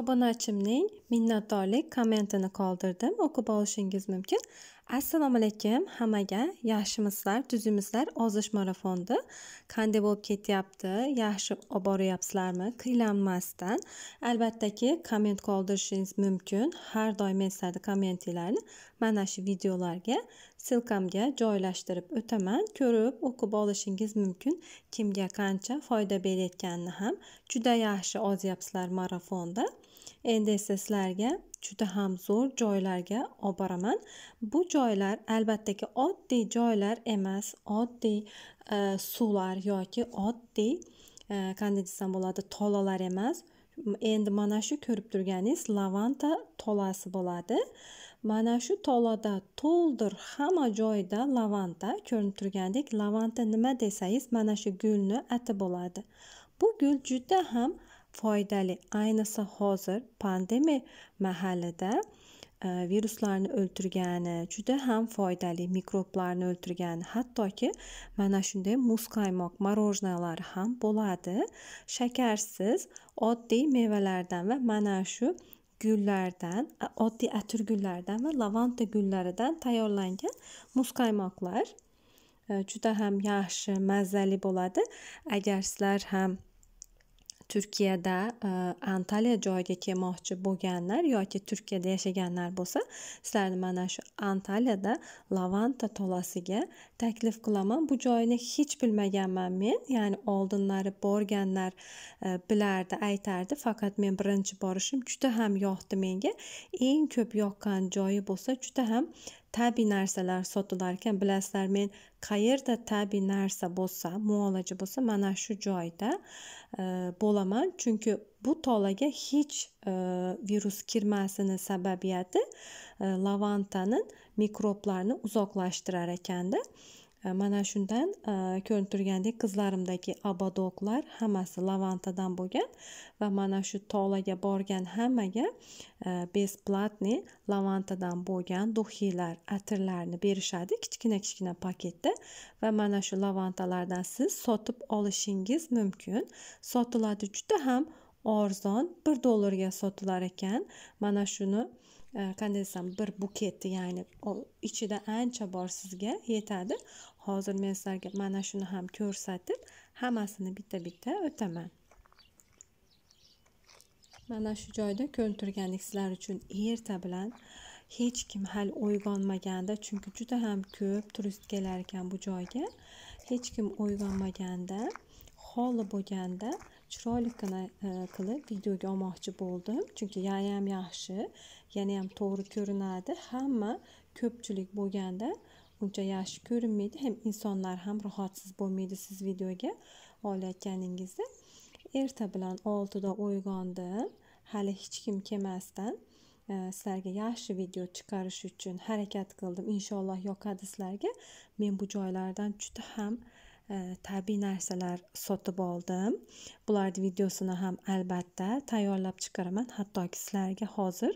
obunachimning minnatdorlik kommentini qoldirdim o'qib olishingiz mumkin assalomu alaykum hammaga yaxshimisizlar tuzimizlar ozish marafonda qanday bo'lib ketyapti yaxshi olib boryapsizlarmi qiylanmasdan albattaki komment qoldirishingiz mumkin har doim men sizlarni kommentinglarni mana shu videolarga silkamga joylashtirib o'taman ko'rib o'qib olishingiz mumkin kimga qancha foyda berayotganini ham juda yaxshi ozyapsizlar marafonda endi esa sizlarga juda ham zo'r joylarga olib boraman bu joylar albattaki oddiy joylar emas oddiy e, suvlar yoki oddiy e, qanday desam bo'ladi tolalar emas endi mana shu ko'rib turganingiz lavanta tolasi bo'ladi mana shu tolada to'ldir hamma joyda lavanta ko'rinib turgandek lavanta nima desangiz mana shu gulni ati bo'ladi bu gul juda ham foydali ayniqsa hozir pandemiya mahalida e, viruslarni o'ldirgani juda ham foydali mikroblarni o'ldirgani hattoki mana shunday muzqaymoq qaymoq мороженойлар ham bo'ladi shakarsiz oddiy mevalardan va mana shu gullardan oddiy atirgullardan va lavanta gullaridan tayyorlangan muzqaymoqlar e, juda ham yaxshi mazali bo'ladi agar sizlar ham turkiyada e, antaliya joyiga kelmoqchi bo'lganlar yoki turkiyada yashaganlar bo'lsa sizlarni mana shu antaliyada lavanta tolasiga taklif qilaman bu joyni hech bilmaganman men ya'ni oldinlari borganlar e, bilardi aytardi faqat men birinchi borishim juda ham yoqdi menga eng ko'p yoqqan joyi bo'lsa juda ham tabiiy narsalar sotilarkan bilasizlar men qayerda tabiiy narsa bo'lsa muolaja bo'lsa mana shu joyda e, bo'laman chunki bu tolaga hech e, virus kirmasini sababiyati e, lavantaning mikroblarni uzoqlashtirar ekanda Э, mana shundan э, ko'rinib turgandek qizlarimdagi obodoklar hammasi lavantadan bo'lgan va mana shu tolaga borgan hammaga бесплатный e, lavantadan bo'lgan duxiylar atirlarni berishadi kichkina kichkina paketda va mana shu lavantalardan siz sotib olishingiz mumkin sotiladi juda ham arzon 1 dollarga sotilar ekan mana shuni qanday e, desam bir buket ya'ni ichida ancha bor sizga yetadi hozir men sizlarga mana shuni ham ko'rsatib hammasini bitta bitta o'taman mana shu joyda ko'ntirganlik sizlar uchun erta bilan hech kim hali uyg'onmaganda chunki juda ham ko'p turist kelar ekan bu joyga hech kim uyg'onmaganda xoli bo'lganda chiroylikgina e, qilib videoga olmoqchi bo'ldim chunki yayam yaxshi yana ham to'g'ri ko'rinadi hamma ko'pchilik bo'lganda uncha yaxshi ko'rinmaydi ham insonlar ham rohatsiz bo'lmaydi siz videoga olayotganingizda erta bilan oltida uyg'ondim hali hech kim kelmasdan e, sizlarga yaxshi video chiqarish uchun harakat qildim inshaalloh yoqadi sizlarga men bu joylardan juda ham E, tabiiy narsalar sotib oldim bularni videosini ham albatta tayyorlab chiqaraman hattoki sizlarga hozir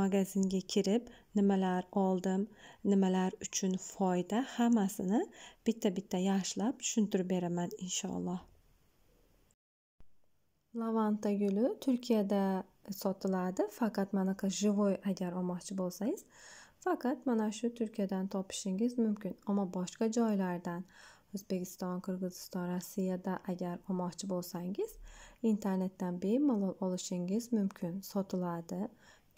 magazinga kirib nimalar oldim nimalar uchun foyda hammasini bitta bitta yaxshilab tushuntirib beraman inshaalloh lavanta guli turkiyada sotiladi faqat mana живой agar olmoqchi bo'lsangiz faqat mana shu turkiyadan topishingiz mumkin ammo boshqa joylardan o'zbekiston qirg'iziston rossiyada agar olmoqchi bo'lsangiz internetdan bemalol olishingiz mumkin sotiladi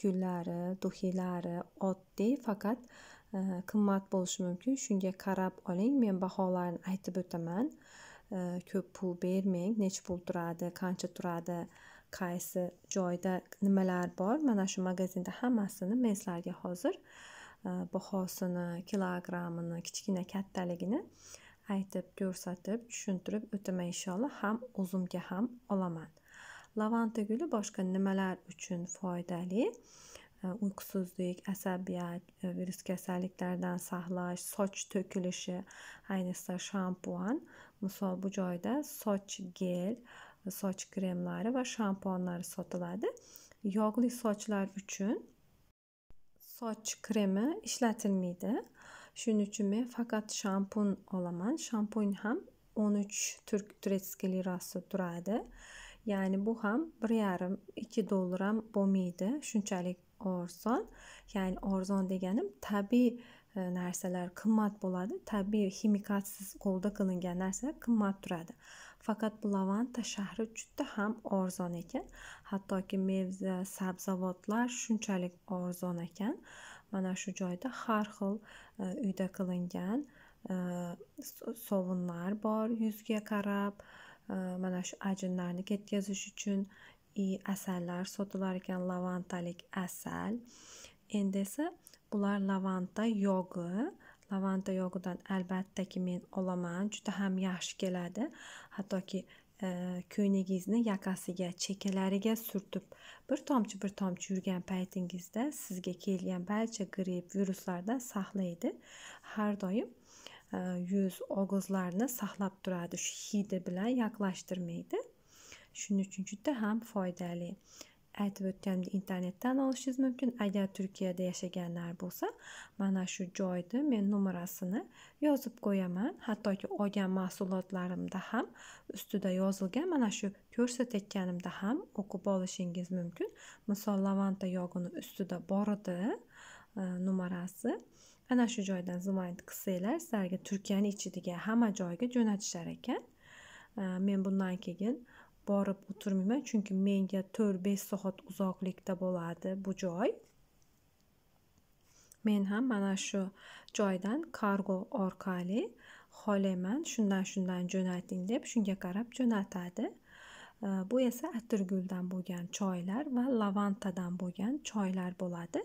gullari duxiylari oddiy faqat e, qimmat bo'lishi mumkin shunga qarab oling men baholarini aytib o'taman e, ko'p pul bermang necha pul turadi qancha turadi qaysi joyda nimalar bor mana shu magazinda hammasini men sizlarga hozir e, bahosini kilogrammini kichkina kattaligini aytib ko'rsatib tushuntirib o'taman inshaalloh ham o'zimga ham olaman lavanta guli boshqa nimalar uchun foydali uyqusizlik asabiyat e, virus kasalliklaridan saqlash soch to'kilishi ayniqsa shampun misol bu joyda soch gel soch kremlari va shampunlar sotiladi yog'li sochlar uchun soch kremi ishlatilmaydi shuning uchun men faqat shampun olaman shampun ham 13 türk turetskiy lirası turadi ya'ni bu ham bir yarim ikki dollar ham bo'lmaydi shunchalik arzon ya'ni arzon deganim tabiiy e, narsalar qimmat bo'ladi tabiiy ximikatsiz qo'lda qilingan narsalar qimmat turadi faqat bu lavanta shahri juda ham arzon ekan hattoki meva sabzavotlar shunchalik arzon ekan mana shu joyda har xil e, uyda qilingan e, sovunlar bor yuzga qarab e, mana shu ajinlarni ketkazish uchun и asallar sotilar ekan lavantalik asal endi esa bular lavanta yogi lavanta yog'idan albattaki men olaman juda ham yaxshi keladi hattoki ko'ylagingizni yoqasiga chekalariga surtib bir tomchi bir tomchi yurgan paytingizda sizga kelgan barcha gripp viruslardan saqlaydi har doim e, yuz og'izlarni saqlab turadi shu hidi bilan yaqinlashtirmaydi shuning uchun juda ham foydali aytib o'tganimdek internetdan olishingiz mumkin agar turkiyada yashaganlar bo'lsa mana shu joyni men numerasini yozib qo'yaman hattoki olgan mahsulotlarimda ham ustida yozilgan mana shu ko'rsatayotganimda ham o'qib olishingiz mumkin misol lavanta yog'ini ustida bor edi e, numarasi ana shu joydan zmayt qilsanglar sizlarga turkiyani ichidagi hamma joyga jo'natishar ekan e, men bundan keyin borib o'tirmayman chunki menga to'rt besh soat uzoqlikda bo'ladi bu joy men ham mana shu joydan kargo orqali xohlayman shundan shundan jo'nating deb shunga qarab jo'natadi bu esa atirguldan bo'lgan choylar va lavantadan bo'lgan choylar bo'ladi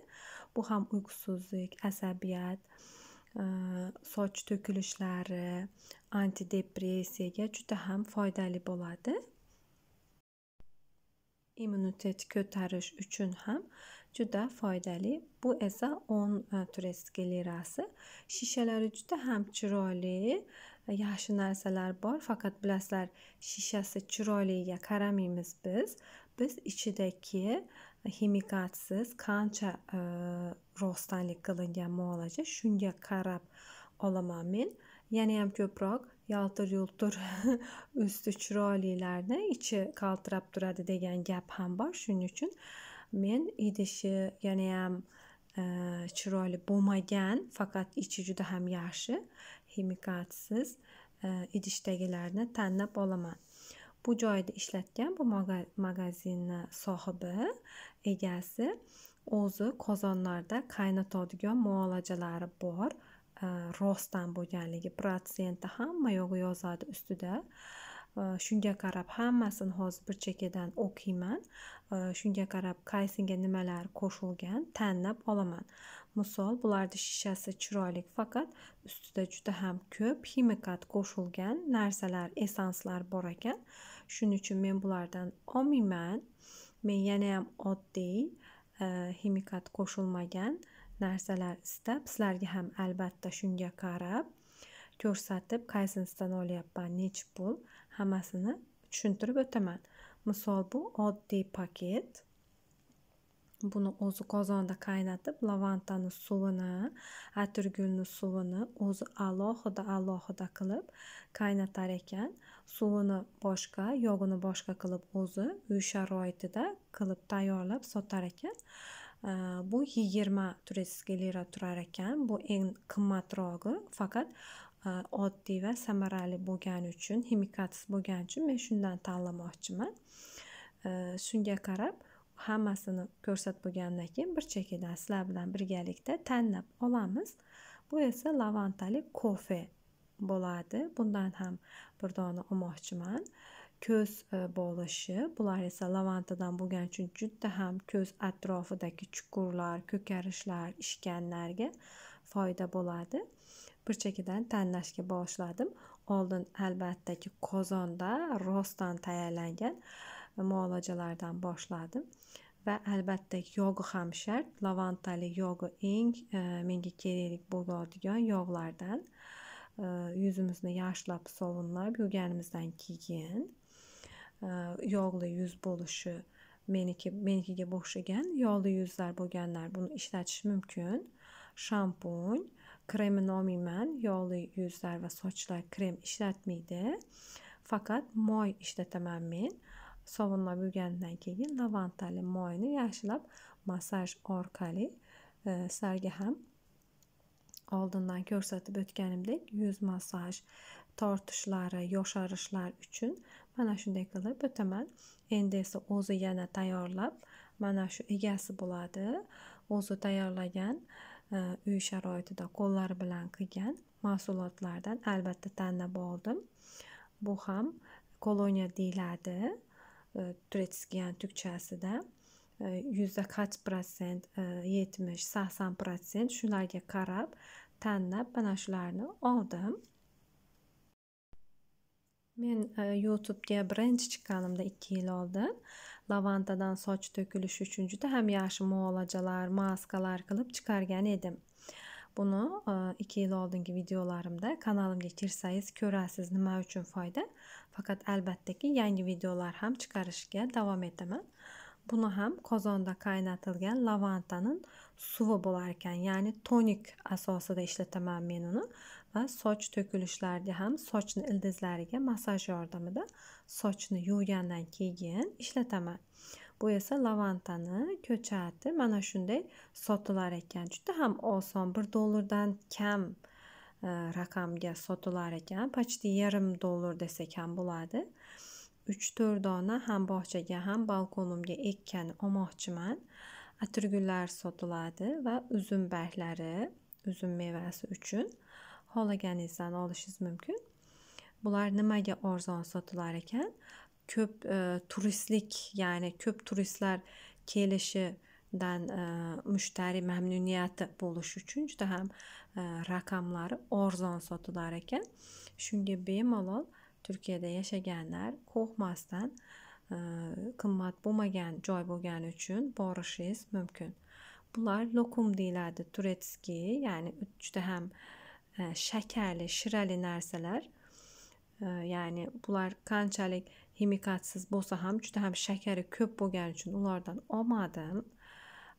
bu ham uyqusizlik asabiyat soch to'kilishlari antidepressiyaga juda ham foydali bo'ladi immunitet ko'tarish uchun ham juda foydali bu esa o'n e, turi sklerasi shishalari juda ham chiroyli yaxshi narsalar bor faqat bilasizlar shishasi chiroyligiga qaramaymiz biz biz ichidagi ximikatsiz qancha e, rostanlik qilingan muolaja shunga qarab olaman men yana ham ko'proq yaltir yultir usti chiroylilarni ichi qaltirab turadi degan gap ham bor shuning uchun men idishi ham e, chiroyli bo'lmagan faqat ichi juda ham yaxshi ximikatsiz e, idishdagilarni tanlab olaman bu joyda ishlatgan bu magazinni sohibi egasi o'zi qozonlarda qaynatadigan muolajalari bor Э, rostdan bo'lganligi protsenti hamma yo'g'i yozadi ustida э, shunga qarab hammasini hozir bir chekkadan o'qiyman э, shunga qarab qaysiga nimalar qo'shilgan tanlab olaman misol bularni shishasi chiroyli faqat ustida juda ham ko'p ximikat qo'shilgan narsalar esanslar bor ekan shuning uchun men bulardan olmayman men yana ham oddiy e, ximikat qo'shilmagan narsalar istab sizlarga ham albatta shunga qarab ko'rsatib qaysinisidan olyapman nechi pul hammasini tushuntirib o'taman misol bu oddiy paket buni o'zi qozonda qaynatib lavantani suvini atirgulni suvini o'zi alohida alohida qilib qaynatar ekan suvini boshqa yog'ini boshqa qilib o'zi uy sharoitida qilib tayyorlab sotar ekan Э, bu yigirma turistik lira turar ekan bu eng qimmatrog'i faqat e, oddiy va samarali bo'lgani uchun ximikatsiz bo'lgani uchun men shundan tanlamoqchiman e, shunga qarab hammasini ko'rsatib bo'lgandan keyin bir chekkadan sizlar bilan birgalikda tanlab olamiz bu esa lavantali kofe bo'ladi bundan ham bir dona olmoqchiman ko'z e, bo'lishi bular esa lavantadan bo'lgani uchun juda ham ko'z atrofidagi chuqurlar ko'karishlar ishkanlarga foyda bo'ladi burchagidan tanlashga boshladim oldin albattaki qozonda rostdan tayyorlangan muolajalardan boshladim va albatta yog'i ham shart lavantali yog'i eng menga kerakli bo'ladigan yog'lardan e, yuzimizni yaxshilab sovunlab yuvganimizdan keyin yog'li yuz bo'lishi meniki menikiga o'xshagan yog'li yuzlar bo'lganlar buni ishlatish mumkin shampun kremini olmayman yog'li yuzlar va sochlar krem ishlatmaydi faqat moy ishlataman men sovunlab yuvgandan keyin lavantali moyni yaxshilab massaj orqali e, sizlarga ham oldindan ko'rsatib o'tganimdek yuz massaj tortishlari yosharishlar uchun mana shunday qilib o'taman endi esa o'zi yana tayyorlab mana shu egasi bo'ladi o'zi tayyorlagan e, uy sharoitida qo'llari bilan qilgan mahsulotlardan albatta tanlab oldim bu ham koloniya deyiladi e, turetskan turkchasida e, yuzda 70 protsent yetmish sakson protsent shularga qarab tanlab mana shularni oldim Men e, YouTube'ga birinchi chiqqanimda 2 yil oldin lavantadan soch to'kilishi uchun juda ham yaxshi muolajalar, maskalar qilib chiqargan edim. Buni 2 e, yil oldingi videolarimda kanalimga kirsangiz ko'rasiz nima uchun foyda. Faqat albattaki yangi videolar ham chiqarishga davom etaman. Buni ham qozonda qaynatilgan lavantaning suvi bo'lar ekan, ya'ni tonik asosida ishlataman men uni. va soch to'kilishlarida ham sochni ildizlariga massaj yordamida sochni yuvgandan keyin ishlataman bu esa lavantani ko'chati mana shunday sotilar ekan juda ham oson bir dollardan kam e, raqamga sotilar ekan почти yarim dollar desak ham bo'ladi uch to'rt dona ham bog'chaga ham balkonimga ekkan olmoqchiman atirgullar sotiladi va uzum barglari uzum mevasi uchun xohlaganingizdan olishingiz mumkin bular nimaga arzon sotilar ekan ko'p e, turistlik ya'ni ko'p turistlar kelishidan e, mushtari mamnuniyati bo'lishi uchun juda ham e, raqamlari arzon sotilar ekan shunga bemalol turkiyada yashaganlar qo'rqmasdan e, qimmat bo'lmagan joy bo'lgani uchun borishingiz mumkin bular lokum deyiladi turetskiy ya'ni juda ham shakarli shirali narsalar ya'ni bular qanchalik ximikatsiz bo'lsa ham juda ham shakari ko'p bo'lgani uchun ulardan olmadim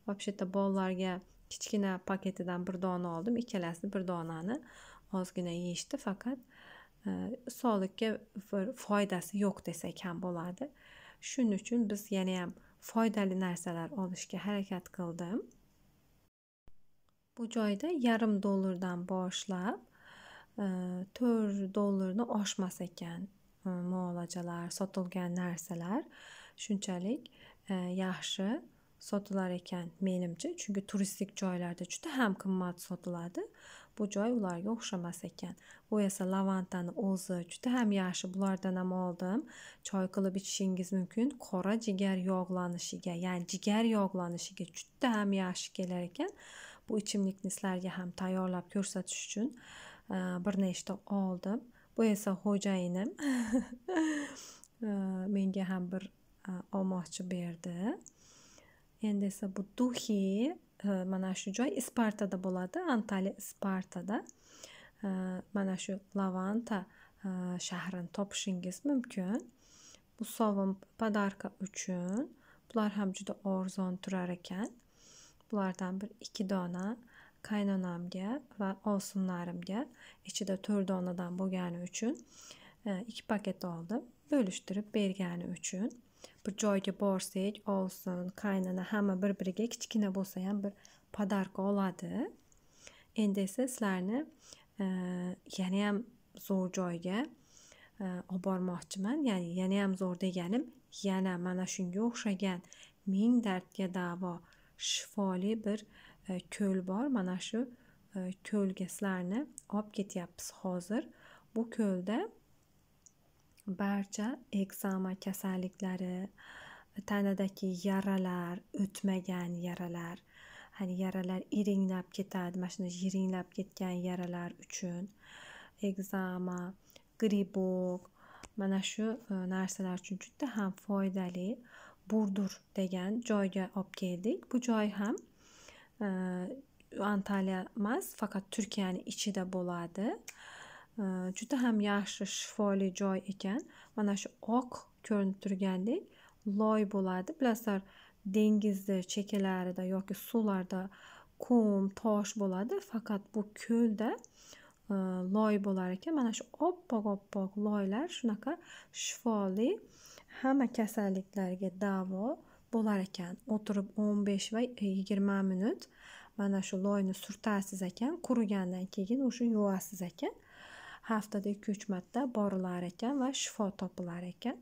вообще то bolalarga kichkina paketidan bir dona oldim ikkalasini bir donani ozgina yeyishdi faqat e, sog'likka foydasi yo'q desak ham bo'ladi shuning uchun biz yana ham foydali narsalar olishga harakat qildim Bu joyda yarim dollardan boshlab 4 e, dollarni oshmas ekan e, muolajalar, sotilgan narsalar shunchalik e, yaxshi sotilar ekan menimcha chunki turistik joylarda juda ham qimmat sotiladi bu joy ularga o'xshamas ekan bu esa lavantani o'zi juda ham yaxshi bulardan ham oldim choy qilib ichishingiz mumkin qora jigar yog'lanishiga ya'ni jigar yog'lanishiga juda ham yaxshi kelar ekan bu ichimlikni sizlarga ham tayyorlab ko'rsatish uchun e, bir nechta oldim bu esa xo'jayinim e, menga ham bir e, olmoqchi berdi endi esa bu duhi mana shu joy ispartada bo'ladi antaliya ispartada mana shu lavanta shahrini topishingiz mumkin bu sovun podarka uchun bular ham juda arzon turar ekan Bulardan bir iki dona qaynonamga va ovsinlarimga ichida to'rt donadan bo'lgani uchun e, ikki paket oldim bo'lishtirib bergani uchun bir joyga borsak ovsin qaynona hamma bir biriga kichkina bo'lsa ham bir podarka oladi endi esa sizlarni e, yanayam zo'r joyga e, olib bormoqchiman ya'ni yanayam zo'r deganim yana mana shunga o'xshagan ming dardga davo shifoli bir e, ko'l bor mana shu e, ko'lga sizlarni olib ketyapmiz hozir bu ko'lda barcha ekzama kasalliklari tanadagi yaralar o'tmagan yaralar hani yaralar iringlab ketadi mana shunday yiringlab ketgan yaralar uchun ekzama gribok mana shu e, narsalar uchun juda ham foydali burdur degan joyga olib keldik bu joy ham e, antalya emas faqat turkiyani ichida bo'ladi e, juda ham yaxshi shifoli joy ekan mana shu oq ko'rinib turgandek loy bo'ladi bilasizlar dengizni chekkalarida yoki suvlarda qum tosh bo'ladi faqat bu ko'lda e, loy bo'lar ekan mana shu oppoq oppoq loylar shunaqa shifoli hamma kasalliklarga davo bo'lar ekan o'tirib o'n besh va yigirma minut mana shu loyni surtasiz ekan qurigandan keyin o'sha yuvasiz ekan haftada ikki uch marta borilar ekan va shifo topilar ekan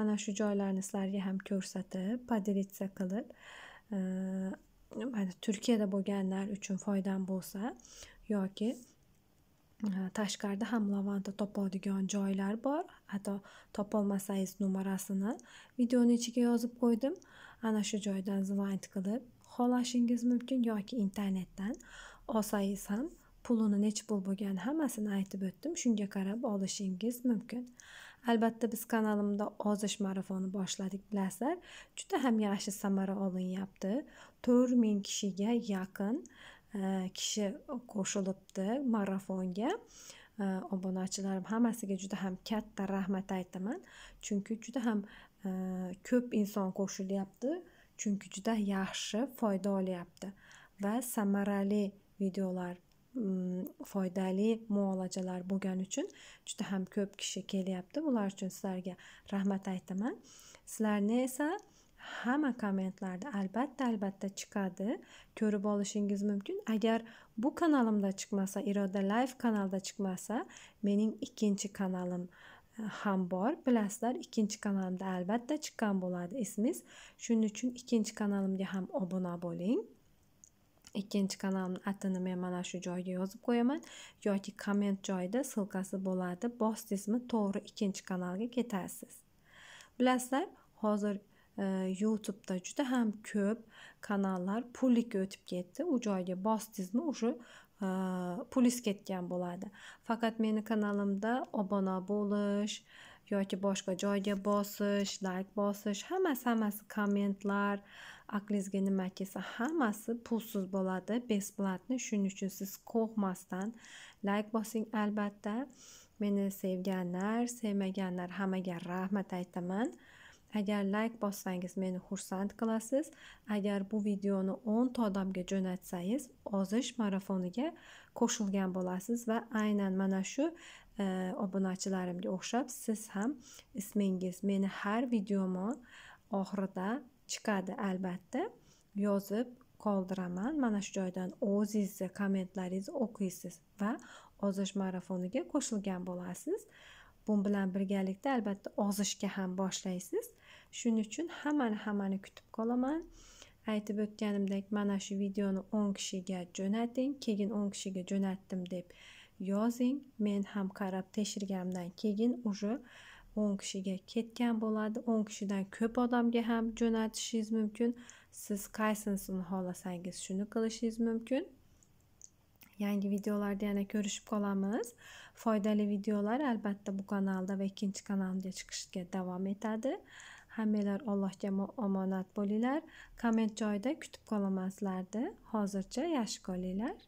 mana shu joylarni sizlarga ham ko'rsatib поделиться qilib mana turkiyada bo'lganlar uchun foydam bo'lsa yoki tashqarida ham lavanta topadigan joylar bor hatto topolmasangiz numarasini videoni ichiga yozib qo'ydim ana shu joydan zvanit qilib xohlashingiz mumkin yoki internetdan olsangiz ham pulini necha pul bo'lgani hammasini aytib o'tdim shunga qarab olishingiz mumkin albatta biz kanalimda ozish marafoni boshladik bilasizlar juda ham yaxshi samara olinyapti to'rt ming kishiga yaqin kishi qo'shilibdi marafonga obunachilarim hammasiga juda ham katta rahmat aytaman chunki juda ham e, ko'p inson qo'shilyapti chunki juda yaxshi foyda olyapti va samarali videolar mm, foydali muolajalar bo'lgani uchun juda ham ko'p kishi kelyapti bular uchun sizlarga rahmat aytaman sizlarni esa hamma kommentlarda albatta albatta chiqadi ko'rib olishingiz mumkin agar bu kanalimda chiqmasa iroda live kanalda chiqmasa mening ikkinchi kanalim e, ham bor bilasizlar ikkinchi kanalimda albatta chiqqan bo'ladi ismingiz shuning uchun ikkinchi kanalimga ham obuna bo'ling ikkinchi kanalimni atini men mana shu joyga yozib qo'yaman yoki komment joyida ссылкасы bo'ladi bosdingizmi to'g'ri ikkinchi kanalga ketasiz bilasizlar hozir YouTube'da juda ham ko'p kanallar pullikka o'tib ketdi u joyga bosdingizmi o'sha уже pulis ketgan bo'ladi faqat meni kanalimda obuna bo'lish yoki boshqa joyga bosish layk bosish hammasi hammasi kommentlar aqlingizga nima kelsa hammasi pulsiz bo'ladi бесплатно shuning uchun siz qo'rqmasdan layk bosing albatta meni sevganlar sevmaganlar hammaga rahmat aytaman agar like bossangiz meni xursand qilasiz agar bu videoni 10 ta odamga jo'natsangiz ozish marafoniga qo'shilgan bo'lasiz va aynan mana shu e, obunachilarimga o'xshab siz ham ismingiz meni har videomi oxirida chiqadi albatta yozib qoldiraman mana shu joydan o'zingizni kommentlaringizni o'qiysiz va ozish marafoniga qo'shilgan bo'lasiz bu bilan birgalikda albatta ozishga ham boshlaysiz shuning uchun hammani hammani kutib qolaman aytib o'tganimdek mana shu videoni o'n kishiga jo'nating keyin o'n kishiga jo'natdim deb yozing men ham qarab tekshirganimdan keyin уже o'n kishiga ketgan bo'ladi o'n kishidan ko'p odamga ham jo'natishingiz mumkin siz qaysinisini xohlasangiz shuni qilishingiz mumkin yangi videolarda yana ko'rishib qolamiz foydali videolar albatta bu kanalda va ikkinchi kanalimda chiqishga davom etadi hammanglar allohga omonat bo'linglar komment joyida kutib qolamanizlarni hozircha yaxshi qolinglar